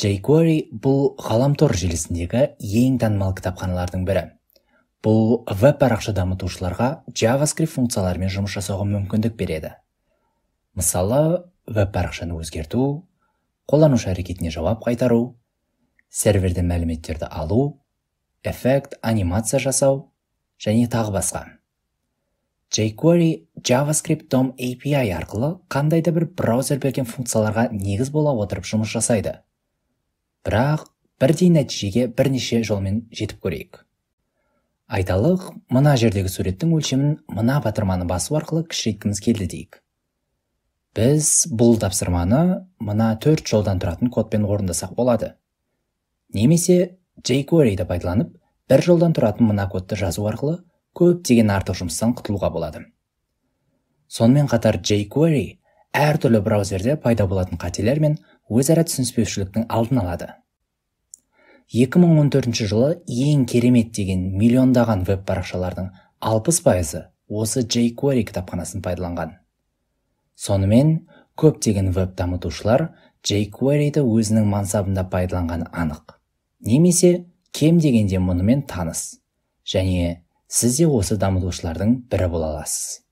jQuery бұл ғаламтор желісіндегі ең танымал кітапханалардың бірі бұл веб парақша дамытушыларға javascript функцияларымен жұмыс жасауға мүмкіндік береді мысалы веб парақшаны өзгерту қолданушы әрекетіне жауап қайтару серверден мәліметтерді алу эффект анимация жасау және тағы басқа jQuery javascript DOM API арқылы қандай да бір браузер берген функцияларға негіз бола отырып жұмыс жасайды бірақ бірдей нәтижеге бірнеше жолмен жетіп көрейік айталық мына жердегі суреттің өлшемін мына батырманы басу арқылы кішірейткіміз келді дейік біз бұл тапсырманы мына төрт жолдан тұратын кодпен орындасақ болады немесе jQueryді пайдаланып бір жолдан тұратын мына кодты жазу арқылы көптеген артық жұмыстан құтылуға болады сонымен қатар jQuery әртүрлі браузерде пайда болатын қателер мен өзара түсініспеушіліктің алдын алады 2014 жылы ең керемет деген миллиондаған веб парақшалардың алпыс пайызы осы jQuery кітапханасын пайдаланған сонымен көптеген веб дамытушылар jQuery-ді өзінің мансабында пайдаланғаны анық немесе кем дегенде мұнымен таныс және сіз де осы дамытушылардың бірі бола аласыз